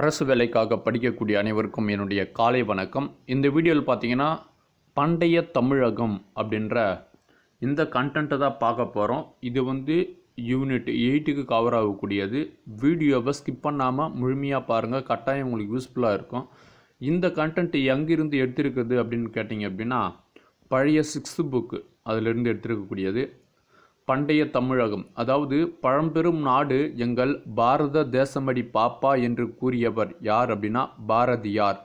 அரசு வேலைக்காக படிக்கக்கூடிய அனைவருக்கும் என்னுடைய காலை வணக்கம் இந்த வீடியோவில் பார்த்தீங்கன்னா பண்டைய தமிழகம் அப்படின்ற இந்த கண்டென்ட்டை தான் பார்க்க போகிறோம் இது வந்து யூனிட் எயிட்டுக்கு கவர் ஆகக்கூடியது வீடியோவை ஸ்கிப் பண்ணாமல் முழுமையாக பாருங்கள் கட்டாயம் உங்களுக்கு யூஸ்ஃபுல்லாக இருக்கும் இந்த கண்டென்ட் எங்கேருந்து எடுத்திருக்கிறது அப்படின்னு கேட்டிங்க அப்படின்னா பழைய சிக்ஸ்த்து புக்கு அதிலிருந்து எடுத்திருக்கக்கூடியது பண்டைய தமிழகம் அதாவது பழம்பெரும் நாடு எங்கள் பாரத தேசமடி பாப்பா என்று கூறியவர் யார் அப்படின்னா பாரதியார்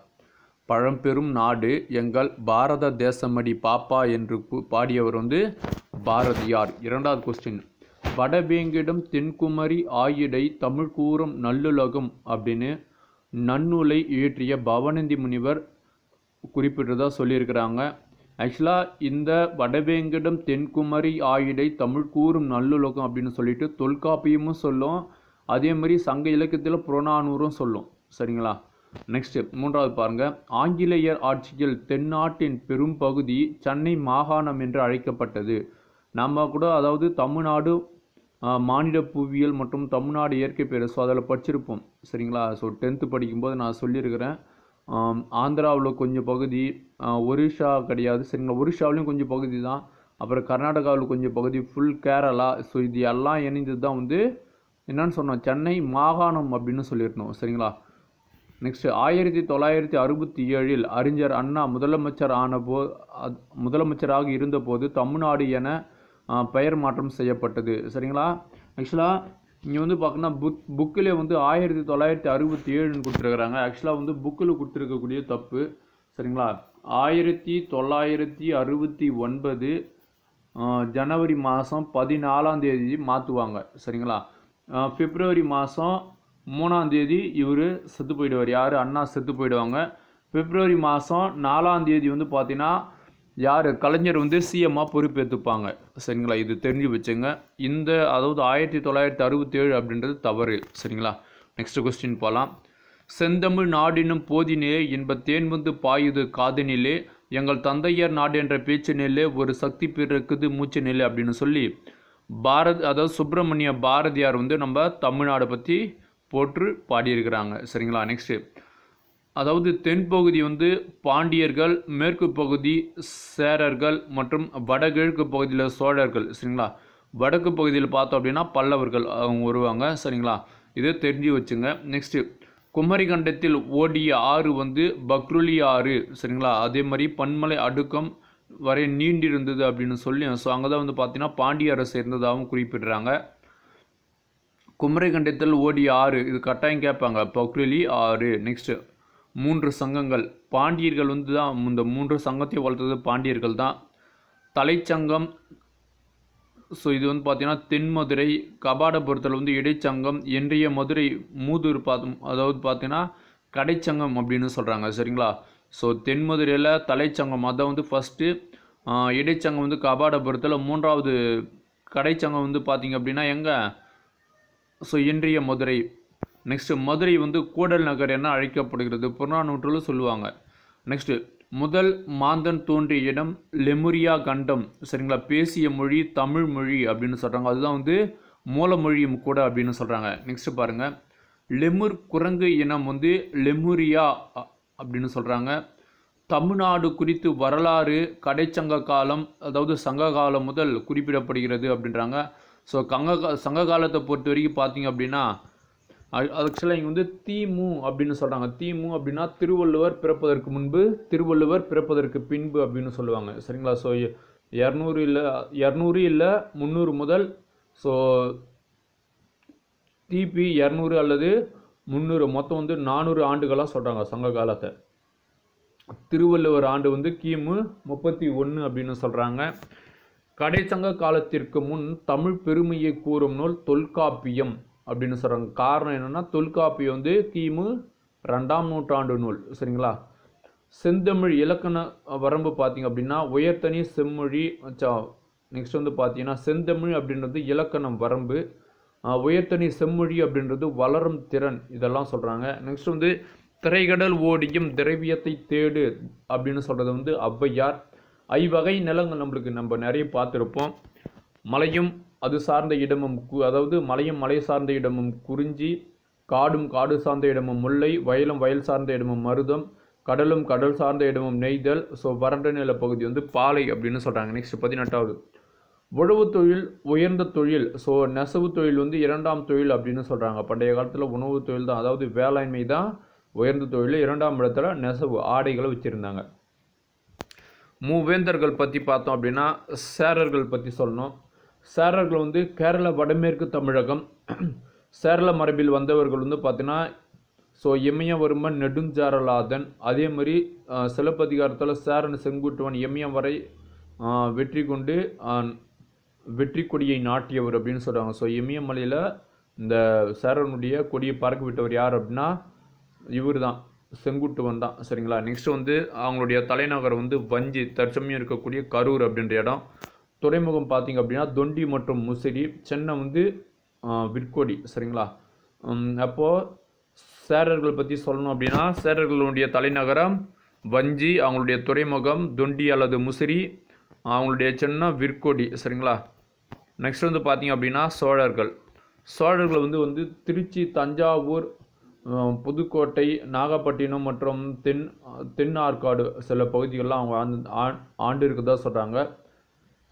பழம்பெரும் நாடு எங்கள் பாரத தேசமடி பாப்பா என்று பாடியவர் வந்து பாரதியார் இரண்டாவது கொஸ்டின் வடவேங்கிடம் தென்குமரி ஆயிடை தமிழ் கூறும் நல்லுலகம் அப்படின்னு நன்னூலை இயற்றிய பவனந்தி முனிவர் குறிப்பிட்டதாக சொல்லியிருக்கிறாங்க ஆக்சுவலாக இந்த வடவேங்கடம் தென்குமரி ஆயிடை தமிழ் கூறும் நல்லுலகம் அப்படின்னு சொல்லிட்டு தொல்காப்பியமும் சொல்லும் அதே மாதிரி சங்க இலக்கியத்தில் புறநானூரும் சொல்லும் சரிங்களா நெக்ஸ்ட்டு மூன்றாவது பாருங்கள் ஆங்கிலேயர் ஆட்சியில் தென்னாட்டின் பெரும் பகுதி சென்னை மாகாணம் என்று அழைக்கப்பட்டது நம்ம கூட அதாவது தமிழ்நாடு மாநில புவியியல் மற்றும் தமிழ்நாடு இயற்கை ஸோ அதில் படிச்சிருப்போம் சரிங்களா ஸோ டென்த்து படிக்கும்போது நான் சொல்லியிருக்கிறேன் ஆந்திராவில் கொஞ்சம் பகுதி ஒரிஷா கிடையாது சரிங்களா ஒரிஷாவிலையும் கொஞ்சம் பகுதி தான் அப்புறம் கர்நாடகாவில் கொஞ்சம் பகுதி ஃபுல் கேரளா ஸோ இது எல்லாம் இணைந்தது தான் வந்து என்னன்னு சொன்னோம் சென்னை மாகாணம் அப்படின்னு சொல்லியிருந்தோம் சரிங்களா நெக்ஸ்ட் ஆயிரத்தி தொள்ளாயிரத்தி அறுபத்தி ஏழில் அறிஞர் அண்ணா முதலமைச்சர் ஆன போ முதலமைச்சராக இருந்தபோது தமிழ்நாடு என பெயர் மாற்றம் செய்யப்பட்டது சரிங்களா ஆக்சுவலாக இங்கே வந்து பார்த்தீங்கன்னா புக் புக்கில் வந்து ஆயிரத்தி தொள்ளாயிரத்தி அறுபத்தி ஏழுன்னு கொடுத்துருக்குறாங்க ஆக்சுவலாக வந்து புக்கில் கொடுத்துருக்கக்கூடிய தப்பு சரிங்களா ஆயிரத்தி தொள்ளாயிரத்தி அறுபத்தி ஒன்பது ஜனவரி மாதம் பதினாலாம் தேதி மாற்றுவாங்க சரிங்களா பிப்ரவரி மாதம் மூணாம் தேதி இவர் செத்து போயிடுவார் யார் அண்ணா செத்து போயிடுவாங்க பிப்ரவரி மாதம் நாலாம் தேதி வந்து பார்த்தீங்கன்னா யார் கலைஞர் வந்து சிஎம்மாக பொறுப்பேற்றுப்பாங்க சரிங்களா இது தெரிஞ்சு வச்சுங்க இந்த அதாவது ஆயிரத்தி தொள்ளாயிரத்தி அறுபத்தேழு அப்படின்றது தவறு சரிங்களா நெக்ஸ்ட் கொஸ்டின் போகலாம் செந்தமிழ் நாடினும் போதினே என்ப தேன் வந்து பாயுது காதினிலே எங்கள் தந்தையர் நாடு என்ற பேச்சு நிலை ஒரு சக்தி பிறக்குது மூச்சு நிலை அப்படின்னு சொல்லி பாரத் அதாவது சுப்பிரமணிய பாரதியார் வந்து நம்ம தமிழ்நாடை பற்றி போற்று பாடியிருக்கிறாங்க சரிங்களா நெக்ஸ்ட்டு அதாவது தென்பகுதி வந்து பாண்டியர்கள் மேற்கு பகுதி சேரர்கள் மற்றும் வடகிழக்கு பகுதியில் சோழர்கள் சரிங்களா வடக்கு பகுதியில் பார்த்தோம் அப்படின்னா பல்லவர்கள் அவங்க வருவாங்க சரிங்களா இதை தெரிஞ்சு வச்சுங்க நெக்ஸ்ட்டு குமரிகண்டத்தில் ஓடிய ஆறு வந்து பக்ருலி ஆறு சரிங்களா அதே மாதிரி பன்மலை அடுக்கம் வரை நீண்டிருந்தது அப்படின்னு சொல்லி ஸோ அங்கே தான் வந்து பார்த்தீங்கன்னா பாண்டிய அரசு இருந்ததாகவும் குறிப்பிடுறாங்க குமரிகண்டத்தில் ஓடிய ஆறு இது கட்டாயம் கேட்பாங்க பக்ருலி ஆறு நெக்ஸ்ட்டு மூன்று சங்கங்கள் பாண்டியர்கள் வந்து தான் இந்த மூன்று சங்கத்தையும் வளர்த்தது பாண்டியர்கள் தான் தலைச்சங்கம் ஸோ இது வந்து பார்த்தீங்கன்னா தென்மதுரை கபாடபுரத்தில் வந்து இடைச்சங்கம் என்றைய மதுரை மூதூர் பார்த்து அதாவது பார்த்தீங்கன்னா கடைச்சங்கம் அப்படின்னு சொல்கிறாங்க சரிங்களா ஸோ தென்மதுரையில் தலைச்சங்கம் அதை வந்து ஃபஸ்ட்டு இடைச்சங்கம் வந்து கபாடபுரத்தில் மூன்றாவது கடைச்சங்கம் வந்து பார்த்திங்க அப்படின்னா எங்கே ஸோ இன்றைய மதுரை நெக்ஸ்ட்டு மதுரை வந்து கூடல் நகர் என அழைக்கப்படுகிறது புறநானூற்றில் சொல்லுவாங்க நெக்ஸ்ட்டு முதல் மாந்தன் தோன்றிய இடம் லெமுரியா கண்டம் சரிங்களா பேசிய மொழி தமிழ் மொழி அப்படின்னு சொல்கிறாங்க அதுதான் வந்து மூலமொழியும் கூட அப்படின்னு சொல்கிறாங்க நெக்ஸ்ட்டு பாருங்கள் லெமுர் குரங்கு இனம் வந்து லெமுரியா அப்படின்னு சொல்கிறாங்க தமிழ்நாடு குறித்து வரலாறு கடைச்சங்க காலம் அதாவது சங்க காலம் முதல் குறிப்பிடப்படுகிறது அப்படின்றாங்க ஸோ கங்க சங்க காலத்தை பொறுத்த வரைக்கும் பார்த்தீங்க அப்படின்னா ஆக்சுவலாக இங்கே வந்து தீமு அப்படின்னு சொல்கிறாங்க தீமு அப்படின்னா திருவள்ளுவர் பிறப்பதற்கு முன்பு திருவள்ளுவர் பிறப்பதற்கு பின்பு அப்படின்னு சொல்லுவாங்க சரிங்களா ஸோ இரநூறு இல்லை இரநூறு இல்லை முந்நூறு முதல் ஸோ திபி இரநூறு அல்லது முந்நூறு மொத்தம் வந்து நானூறு ஆண்டுகளாக சொல்கிறாங்க சங்க காலத்தை திருவள்ளுவர் ஆண்டு வந்து கிமு முப்பத்தி ஒன்று அப்படின்னு சொல்கிறாங்க கடைச்சங்க காலத்திற்கு முன் தமிழ் பெருமையை கூறும் நூல் தொல்காப்பியம் அப்படின்னு சொல்கிறாங்க காரணம் என்னென்னா தொல்காப்பி வந்து கிமு ரெண்டாம் நூற்றாண்டு நூல் சரிங்களா செந்தமிழ் இலக்கண வரம்பு பார்த்திங்க அப்படின்னா உயர்த்தனி செம்மொழி நெக்ஸ்ட் வந்து பார்த்தீங்கன்னா செந்தமிழ் அப்படின்றது இலக்கணம் வரம்பு உயர்த்தனி செம்மொழி அப்படின்றது வளரும் திறன் இதெல்லாம் சொல்கிறாங்க நெக்ஸ்ட் வந்து திரைகடல் ஓடியும் திரவியத்தை தேடு அப்படின்னு சொல்கிறது வந்து ஔவையார் ஐவகை நிலங்கள் நம்மளுக்கு நம்ம நிறைய பார்த்துருப்போம் மலையும் அது சார்ந்த இடமும் அதாவது மலையும் மலை சார்ந்த இடமும் குறிஞ்சி காடும் காடு சார்ந்த இடமும் முல்லை வயலும் வயல் சார்ந்த இடமும் மருதம் கடலும் கடல் சார்ந்த இடமும் நெய்தல் ஸோ வறண்ட நில பகுதி வந்து பாலை அப்படின்னு சொல்கிறாங்க நெக்ஸ்ட் பதினெட்டாவது உழவு தொழில் உயர்ந்த தொழில் ஸோ நெசவு தொழில் வந்து இரண்டாம் தொழில் அப்படின்னு சொல்கிறாங்க பண்டைய காலத்தில் உணவு தொழில் தான் அதாவது வேளாண்மை தான் உயர்ந்த தொழில் இரண்டாம் இடத்துல நெசவு ஆடைகளை வச்சுருந்தாங்க மூவேந்தர்கள் பற்றி பார்த்தோம் அப்படின்னா சேரர்கள் பற்றி சொல்லணும் சேரர்கள் வந்து கேரள வடமேற்கு தமிழகம் சேரள மரபில் வந்தவர்கள் வந்து பார்த்தீங்கன்னா ஸோ இமயவர்மன் நெடுஞ்சாரலாதன் அதே மாதிரி சிலப்பதிகாரத்தில் சேரன் செங்குட்டுவன் இமயம் வரை வெற்றி கொண்டு வெற்றி கொடியை நாட்டியவர் அப்படின்னு சொல்கிறாங்க ஸோ இமயமலையில் இந்த சேரனுடைய கொடியை பறக்க விட்டவர் யார் அப்படின்னா இவர் தான் செங்குட்டுவன் தான் சரிங்களா நெக்ஸ்ட் வந்து அவங்களுடைய தலைநகர் வந்து வஞ்சி தற்சமயம் இருக்கக்கூடிய கரூர் அப்படின்ற இடம் துறைமுகம் பார்த்திங்க அப்படின்னா தொண்டி மற்றும் முசிறி சென்னை வந்து விற்கோடி சரிங்களா அப்போது சேரர்கள் பற்றி சொல்லணும் அப்படின்னா சேரர்களுடைய தலைநகரம் வஞ்சி அவங்களுடைய துறைமுகம் தொண்டி அல்லது முசிறி அவங்களுடைய சென்னை விற்கோடி சரிங்களா நெக்ஸ்ட் வந்து பார்த்திங்க அப்படின்னா சோழர்கள் சோழர்கள் வந்து வந்து திருச்சி தஞ்சாவூர் புதுக்கோட்டை நாகப்பட்டினம் மற்றும் தென் தென் ஆற்காடு சில பகுதிகளெலாம் அவங்க ஆண்டு ஆண்டு இருக்கதா சொல்கிறாங்க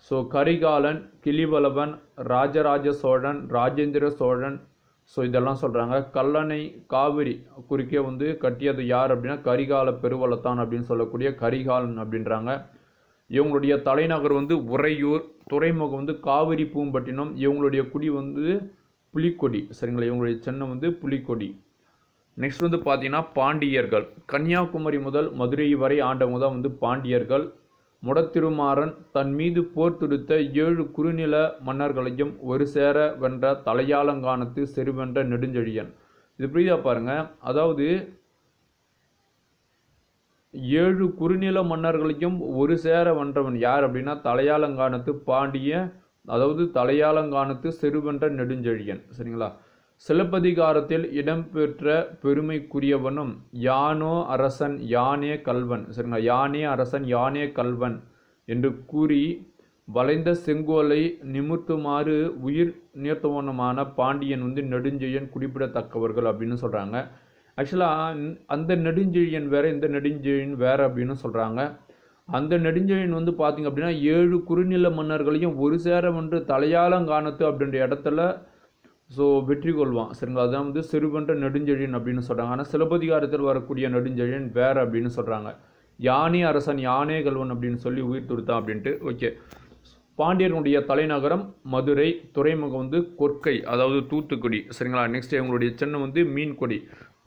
ஸோ கரிகாலன் கிளிவலவன் ராஜராஜ சோழன் ராஜேந்திர சோழன் ஸோ இதெல்லாம் சொல்கிறாங்க கல்லணை காவிரி குறுக்கே வந்து கட்டியது யார் அப்படின்னா கரிகால பெருவளத்தான் அப்படின்னு சொல்லக்கூடிய கரிகாலன் அப்படின்றாங்க இவங்களுடைய தலைநகர் வந்து உறையூர் துறைமுகம் வந்து காவிரி பூம்பட்டினம் இவங்களுடைய குடி வந்து புலிக்கொடி சரிங்களா இவங்களுடைய சென்னை வந்து புலிக்கொடி நெக்ஸ்ட் வந்து பார்த்தீங்கன்னா பாண்டியர்கள் கன்னியாகுமரி முதல் மதுரை வரை ஆண்டவங்க தான் வந்து பாண்டியர்கள் முடத்திருமாறன் தன் மீது போர் தொடுத்த ஏழு குறுநில மன்னர்களையும் ஒரு சேர வென்ற தலையாலங்கானத்து செருவென்ற நெடுஞ்செழியன் இது புரியுதா பாருங்க அதாவது ஏழு குறுநில மன்னர்களையும் ஒரு சேர வென்றவன் யார் அப்படின்னா தலையாலங்கானத்து பாண்டிய அதாவது தலையாலங்கானத்து செருவென்ற நெடுஞ்செழியன் சரிங்களா சிலப்பதிகாரத்தில் இடம்பெற்ற பெருமைக்குரியவனும் யானோ அரசன் யானே கல்வன் சரிங்களா யானே அரசன் யானே கல்வன் என்று கூறி வளைந்த செங்கோலை நிமிர்த்துமாறு உயிர் நிறுத்தவனுமான பாண்டியன் வந்து நெடுஞ்செழியன் குறிப்பிடத்தக்கவர்கள் அப்படின்னு சொல்கிறாங்க ஆக்சுவலாக அந்த நெடுஞ்செழியன் வேறு இந்த நெடுஞ்செழியன் வேறு அப்படின்னு சொல்கிறாங்க அந்த நெடுஞ்செழியன் வந்து பார்த்திங்க அப்படின்னா ஏழு குறுநில மன்னர்களையும் ஒரு சேர ஒன்று காணத்து அப்படின்ற இடத்துல ஸோ வெற்றி கொள்வான் சரிங்களா அதுதான் வந்து சிறுபன்ற நெடுஞ்செழியன் அப்படின்னு சொல்கிறாங்க ஆனால் சிலப்பதிகாரத்தில் வரக்கூடிய நெடுஞ்செழியன் வேறு அப்படின்னு சொல்கிறாங்க யானே அரசன் யானே கல்வன் அப்படின்னு சொல்லி உயிர் துடுத்தான் அப்படின்ட்டு ஓகே பாண்டியனுடைய தலைநகரம் மதுரை துறைமுகம் வந்து கொற்கை அதாவது தூத்துக்குடி சரிங்களா நெக்ஸ்ட் எங்களுடைய சின்னம் வந்து மீன்கொடி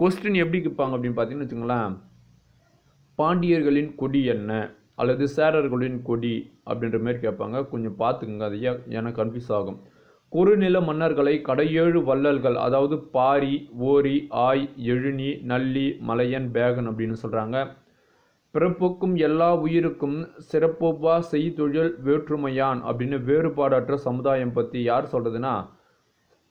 கொஸ்டின் எப்படி கேட்பாங்க அப்படின்னு பார்த்தீங்கன்னு வச்சுங்களேன் பாண்டியர்களின் கொடி என்ன அல்லது சேரர்களின் கொடி அப்படின்ற மாதிரி கேட்பாங்க கொஞ்சம் பார்த்துக்குங்க அது எனக்கு கன்ஃபியூஸ் ஆகும் குறுநில மன்னர்களை கடையேழு வள்ளல்கள் அதாவது பாரி ஓரி ஆய் எழுனி நல்லி மலையன் பேகன் அப்படின்னு சொல்கிறாங்க பிறப்புக்கும் எல்லா உயிருக்கும் செய் செய்தொழில் வேற்றுமையான் அப்படின்னு வேறுபாடற்ற சமுதாயம் பற்றி யார் சொல்கிறதுன்னா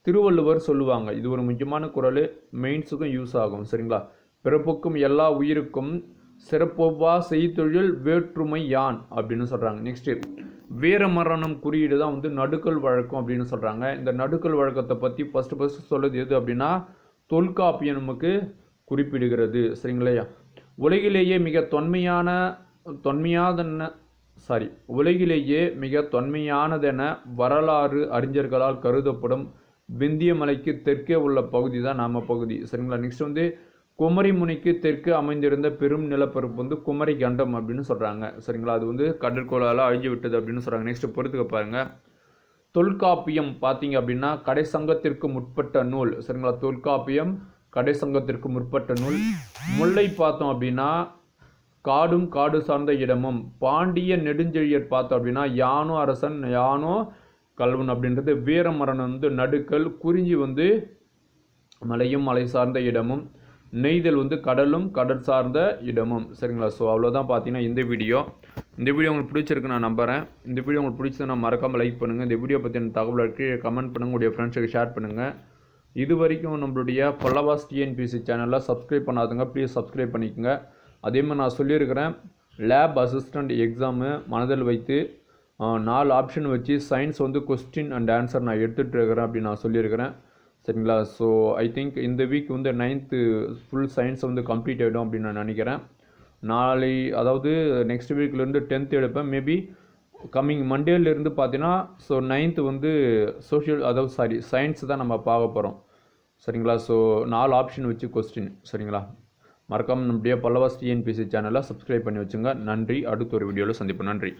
திருவள்ளுவர் சொல்லுவாங்க இது ஒரு முக்கியமான குரல் மெயின்ஸுக்கும் யூஸ் ஆகும் சரிங்களா பிறப்புக்கும் எல்லா உயிருக்கும் சிறப்பொவ்வா செய்தொழில் வேற்றுமை யான் அப்படின்னு சொல்கிறாங்க நெக்ஸ்ட்டு வீர மரணம் குறியீடு தான் வந்து நடுக்கல் வழக்கம் அப்படின்னு சொல்கிறாங்க இந்த நடுக்கல் வழக்கத்தை பற்றி ஃபஸ்ட்டு ஃபஸ்ட்டு சொல்லுது எது அப்படின்னா தொல்காப்பியம் நமக்கு குறிப்பிடுகிறது சரிங்களையா உலகிலேயே மிக தொன்மையான தொன்மையாதன சாரி உலகிலேயே மிக தொன்மையானதென வரலாறு அறிஞர்களால் கருதப்படும் விந்திய மலைக்கு தெற்கே உள்ள பகுதி தான் நாம பகுதி சரிங்களா நெக்ஸ்ட் வந்து குமரி முனைக்கு தெற்கு அமைந்திருந்த பெரும் நிலப்பரப்பு வந்து குமரி கண்டம் அப்படின்னு சொல்கிறாங்க சரிங்களா அது வந்து கடற்கோளால் அழிஞ்சு விட்டது அப்படின்னு சொல்கிறாங்க நெக்ஸ்ட் பொறுத்துக்க பாருங்கள் தொல்காப்பியம் பார்த்தீங்க அப்படின்னா கடை சங்கத்திற்கு முற்பட்ட நூல் சரிங்களா தொல்காப்பியம் கடை சங்கத்திற்கு முற்பட்ட நூல் முல்லை பார்த்தோம் அப்படின்னா காடும் காடு சார்ந்த இடமும் பாண்டிய நெடுஞ்செழியர் பார்த்தோம் அப்படின்னா யானோ அரசன் யானோ கல்வன் அப்படின்றது வீரமரணம் வந்து நடுக்கல் குறிஞ்சி வந்து மலையும் மலை சார்ந்த இடமும் நெய்தல் வந்து கடலும் கடல் சார்ந்த இடமும் சரிங்களா ஸோ அவ்வளோதான் பார்த்தீங்கன்னா இந்த வீடியோ இந்த வீடியோ உங்களுக்கு பிடிச்சிருக்கு நான் நம்புகிறேன் இந்த வீடியோ உங்களுக்கு பிடிச்சதுன்னா மறக்காமல் லைக் பண்ணுங்கள் இந்த வீடியோ பற்றின தகவலுக்கு கமெண்ட் பண்ணுங்கள் உங்களுடைய ஃப்ரெண்ட்ஸுக்கு ஷேர் பண்ணுங்கள் இது வரைக்கும் நம்மளுடைய பல்லவாஸ் டிஎன்பிசி சேனலில் சப்ஸ்கிரைப் பண்ணாதுங்க ப்ளீஸ் சப்ஸ்கிரைப் பண்ணிக்கோங்க அதே மாதிரி நான் சொல்லியிருக்கிறேன் லேப் அசிஸ்டண்ட் எக்ஸாமு மனதில் வைத்து நாலு ஆப்ஷன் வச்சு சயின்ஸ் வந்து கொஸ்டின் அண்ட் ஆன்சர் நான் எடுத்துகிட்டு இருக்கிறேன் அப்படின்னு நான் சொல்லியிருக்கிறேன் சரிங்களா ஸோ ஐ திங்க் இந்த வீக் வந்து நைன்த்து ஃபுல் சயின்ஸ் வந்து கம்ப்ளீட் ஆகிடும் அப்படின்னு நான் நினைக்கிறேன் நாளை அதாவது நெக்ஸ்ட் வீக்லேருந்து டென்த்து எடுப்பேன் மேபி கம்மிங் மண்டேலேருந்து பார்த்தீங்கன்னா ஸோ நைன்த்து வந்து சோஷியல் அதாவது சாரி சயின்ஸ் தான் நம்ம பார்க்க போகிறோம் சரிங்களா ஸோ நாலு ஆப்ஷன் வச்சு கொஸ்டின் சரிங்களா மறக்காமல் நம்முடைய பல்லவாஸ் டிஎன்பிசி சேனலை சப்ஸ்கிரைப் பண்ணி வச்சுங்க நன்றி அடுத்த ஒரு வீடியோவில் சந்திப்போம் நன்றி